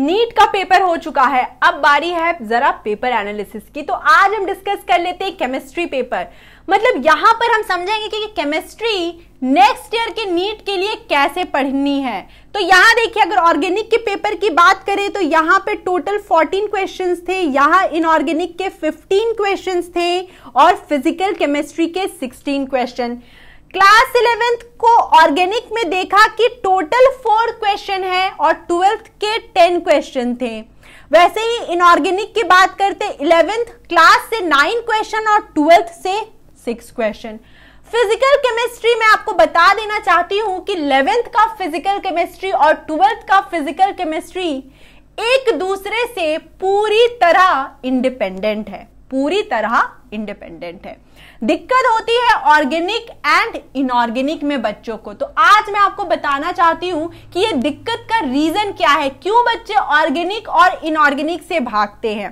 NEET का paper हो चुका है अब बारी है जरा पेपर एनालिसिस की तो आज हम डिस्कस कर लेते हैं केमिस्ट्री पेपर मतलब यहां पर हम समझेंगे कि केमिस्ट्री नेक्स्ट ईयर के नीट के लिए कैसे पढ़नी है तो यहां देखिए अगर ऑर्गेनिक के पेपर की बात करें तो यहां पे टोटल 14 क्वेश्चंस थे यहां इनऑर्गेनिक के 15 क्वेश्चंस थे और फिजिकल केमिस्ट्री के 16 क्वेश्चन क्लास इलेवेंथ को ऑर्गेनिक में देखा कि टोटल फोर क्वेश्चन है और ट्वेल्थ के टेन क्वेश्चन थे वैसे ही इनऑर्गेनिक की बात करते इलेवेंथ क्लास से नाइन क्वेश्चन और ट्वेल्थ से सिक्स क्वेश्चन फिजिकल केमिस्ट्री में आपको बता देना चाहती हूं कि इलेवेंथ का फिजिकल केमिस्ट्री और ट्वेल्थ का फिजिकल केमिस्ट्री एक दूसरे से पूरी तरह इंडिपेंडेंट है पूरी तरह इंडिपेंडेंट है दिक्कत होती है ऑर्गेनिक एंड इनऑर्गेनिक में बच्चों को तो आज मैं आपको बताना चाहती हूँ कि ये दिक्कत का रीजन क्या है क्यों बच्चे ऑर्गेनिक और इनऑर्गेनिक से भागते हैं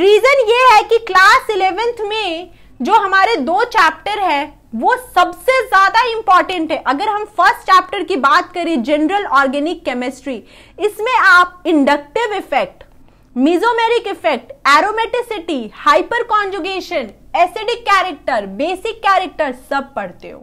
रीजन ये है कि क्लास इलेवेंथ में जो हमारे दो चैप्टर है वो सबसे ज्यादा इंपॉर्टेंट है अगर हम फर्स्ट चैप्टर की बात करें जनरल ऑर्गेनिक केमिस्ट्री इसमें आप inductive effect mesomeric effect aromaticity hyperconjugation acidic character basic character सब पढ़ते हो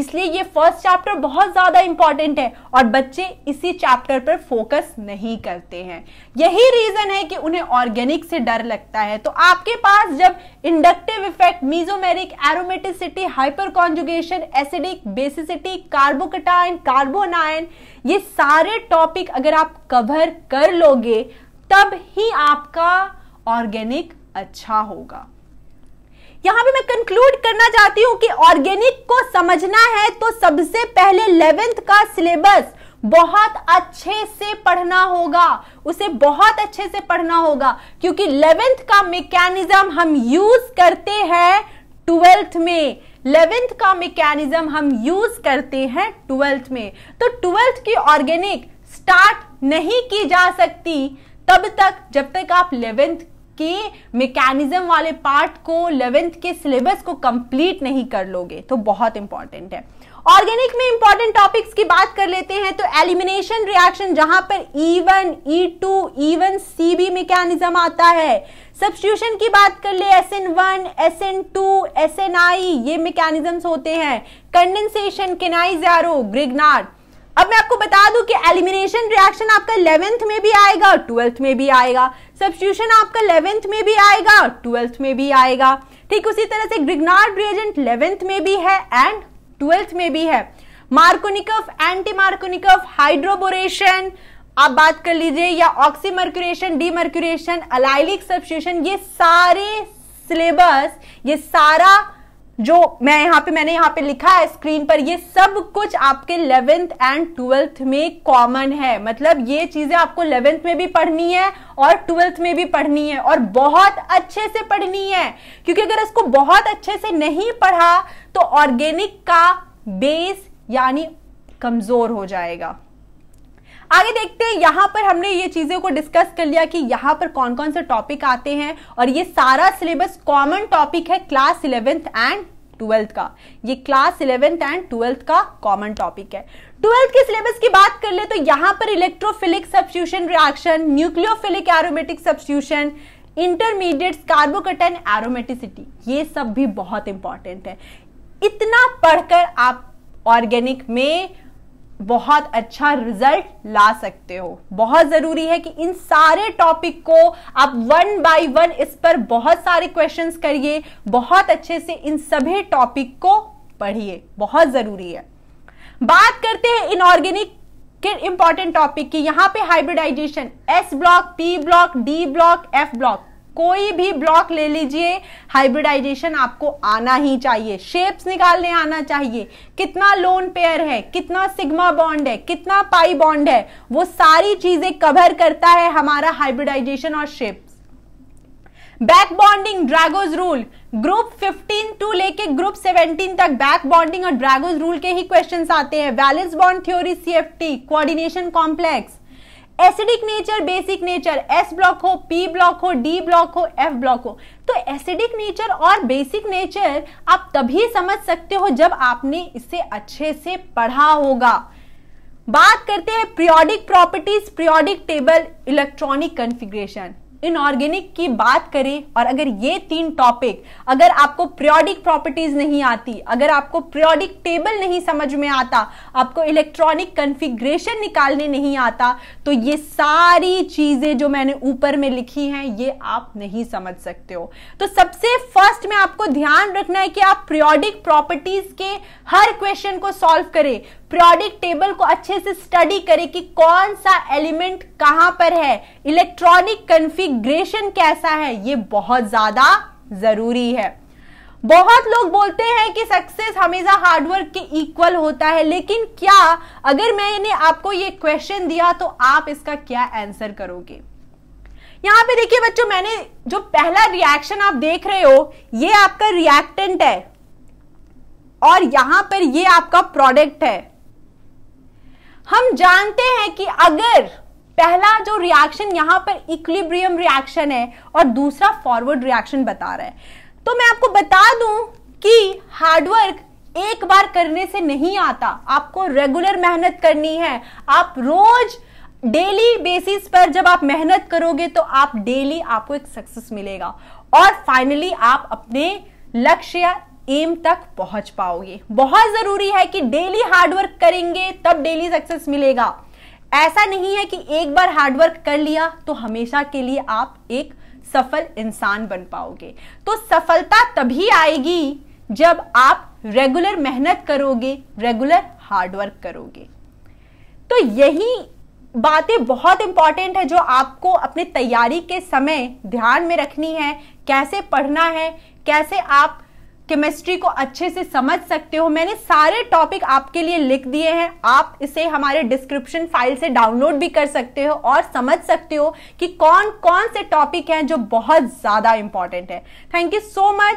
इसलिए ये फर्स्ट चैप्टर बहुत ज़्यादा इंपॉर्टेंट है और बच्चे इसी चैप्टर पर फोकस नहीं करते हैं यही रीज़न है कि उन्हें ऑर्गेनिक से डर लगता है तो आपके पास जब inductive effect mesomeric aromaticity hyperconjugation acidic basicity carbocation carbanion ये सारे टॉपिक अगर आप कवर कर लोगे तब ही आपका ऑर्गेनिक अच्छा होगा यहाँ पे मैं कंक्लूड करना चाहती हूँ कि ऑर्गेनिक को समझना है तो सबसे पहले इलेवेंथ का सिलेबस बहुत अच्छे से पढ़ना होगा उसे बहुत अच्छे से पढ़ना होगा क्योंकि इलेवेंथ का मेकेनिज्म हम यूज करते हैं ट्वेल्थ में इलेवेंथ का मेकेनिज्म हम यूज करते हैं ट्वेल्थ में तो ट्वेल्थ की ऑर्गेनिक स्टार्ट नहीं की जा सकती तब तक जब तक आप इलेवेंथ के मैकेनिज्म वाले पार्ट को इलेवेंथ के सिलेबस को कंप्लीट नहीं कर लोगे तो बहुत इंपॉर्टेंट है ऑर्गेनिक में इंपॉर्टेंट टॉपिक्स की बात कर लेते हैं तो एलिमिनेशन रिएक्शन जहां पर two E one C B mechanism आता है सब्सटीट्यूशन की बात कर ले S S N N one two S N I ये मैकेनिज्म्स होते हैं कंडेंसेशन केनाइजारो ग्रिग्नार्ड अब मैं आपको बता दूं कि एलिमिनेशन रिएक्शन आपका इलेवेंथ में भी आएगा और ट्वेल्थ में भी आएगा सब्सिट्यूशन आपका इलेवेंथ में भी आएगा और ट्वेल्थ में भी आएगा ठीक उसी तरह से ग्रिगनार्ड रिएजेंट इलेवेंथ में भी है एंड ट्वेल्थ में भी है मार्कोनिकफ एंटी मार्कोनिकफ हाइड्रोबोरेशन आप बात कर लीजिए या ऑक्सीमर्क्यूरेशन डीमर्क्यूरेशन अलाइलिक सब्सिट्यूशन ये सारे सिलेबस ये सारा जो मैं यहाँ पे मैंने यहाँ पे लिखा है स्क्रीन पर ये सब कुछ आपके इलेवेंथ एंड ट्वेल्थ में कॉमन है मतलब ये चीजें आपको इलेवेंथ में भी पढ़नी है और ट्वेल्थ में भी पढ़नी है और बहुत अच्छे से पढ़नी है क्योंकि अगर इसको बहुत अच्छे से नहीं पढ़ा तो ऑर्गेनिक का बेस यानी कमजोर हो जाएगा आगे देखते हैं यहाँ पर हमने ये चीजों को डिस्कस कर लिया कि यहाँ पर कौन कौन से टॉपिक आते हैं और ये सारा सिलेबस कॉमन टॉपिक है क्लास इलेवेंथ एंड ट्वेल्थ का ये क्लास इलेवेंथ एंड ट्वेल्थ का कॉमन टॉपिक है ट्वेल्थ के सिलेबस की बात कर ले तो यहाँ पर electrophilic substitution reaction nucleophilic aromatic substitution intermediate carbocation aromaticity ये सब भी बहुत इंपॉर्टेंट है इतना पढ़कर आप ऑर्गेनिक में बहुत अच्छा रिजल्ट ला सकते हो बहुत जरूरी है कि इन सारे टॉपिक को आप वन बाय वन इस पर बहुत सारे क्वेश्चंस करिए बहुत अच्छे से इन सभी टॉपिक को पढ़िए बहुत जरूरी है बात करते हैं इनऑर्गेनिक के इंपॉर्टेंट टॉपिक की यहां पे hybridisation S block P block D block F block कोई भी ब्लॉक ले लीजिए हाइब्रिडाइजेशन आपको आना ही चाहिए शेप्स निकालने आना चाहिए कितना लोन पेयर है कितना सिग्मा बॉन्ड है कितना पाई बॉन्ड है वो सारी चीजें कवर करता है हमारा हाइब्रिडाइजेशन और shape back bonding Drago's rule group 15 to लेके ग्रुप 17 तक बैक बॉन्डिंग और ड्रैगोज रूल के ही क्वेश्चंस आते हैं valence bond theory CFT coordination complex acidic nature basic nature S block हो पी ब्लॉक हो डी ब्लॉक हो एफ ब्लॉक हो तो एसिडिक नेचर और बेसिक नेचर आप तभी समझ सकते हो जब आपने इसे अच्छे से पढ़ा होगा बात करते हैं periodic properties periodic table electronic configuration inorganic की बात करें और अगर ये तीन टॉपिक अगर आपको प्रियोडिक प्रॉपर्टीज नहीं आती अगर आपको प्रियोडिक टेबल नहीं समझ में आता आपको इलेक्ट्रॉनिक कन्फिग्रेशन निकालने नहीं आता तो ये सारी चीजें जो मैंने ऊपर में लिखी हैं ये आप नहीं समझ सकते हो तो सबसे फर्स्ट में आपको ध्यान रखना है कि आप प्रियोडिक प्रॉपर्टीज के हर क्वेश्चन को सॉल्व करें प्रियोडिक टेबल को अच्छे से स्टडी करें कि कौन सा एलिमेंट कहां पर है इलेक्ट्रॉनिक कंफिग्रेशन कैसा है ये बहुत ज्यादा जरूरी है बहुत लोग बोलते हैं कि सक्सेस हमेशा हार्डवर्क के इक्वल होता है लेकिन क्या अगर मैंने आपको ये क्वेश्चन दिया तो आप इसका क्या आंसर करोगे यहां पे देखिए बच्चों मैंने जो पहला रिएक्शन आप देख रहे हो ये आपका रिएक्टेंट है और यहां पर ये आपका प्रोडक्ट है हम जानते हैं कि अगर पहला जो रिएक्शन यहां पर इक्लिब्रियम रिएक्शन है और दूसरा फॉरवर्ड रिएक्शन बता रहा है तो मैं आपको बता दूं कि हार्डवर्क एक बार करने से नहीं आता आपको रेगुलर मेहनत करनी है आप रोज डेली बेसिस पर जब आप मेहनत करोगे तो आप डेली आपको एक सक्सेस मिलेगा और फाइनली आप अपने लक्ष्य या एम तक पहुंच पाओगे बहुत जरूरी है कि डेली हार्डवर्क करेंगे तब डेली सक्सेस मिलेगा ऐसा नहीं है कि एक बार हार्डवर्क कर लिया तो हमेशा के लिए आप एक सफल इंसान बन पाओगे तो सफलता तभी आएगी जब आप रेगुलर मेहनत करोगे रेगुलर हार्डवर्क करोगे तो यही बातें बहुत इंपॉर्टेंट है जो आपको अपनी तैयारी के समय ध्यान में रखनी है कैसे पढ़ना है कैसे आप केमिस्ट्री को अच्छे से समझ सकते हो मैंने सारे टॉपिक आपके लिए लिख दिए हैं आप इसे हमारे डिस्क्रिप्शन फाइल से डाउनलोड भी कर सकते हो और समझ सकते हो कि कौन कौन से टॉपिक हैं जो बहुत ज्यादा इंपॉर्टेंट है थैंक यू सो मच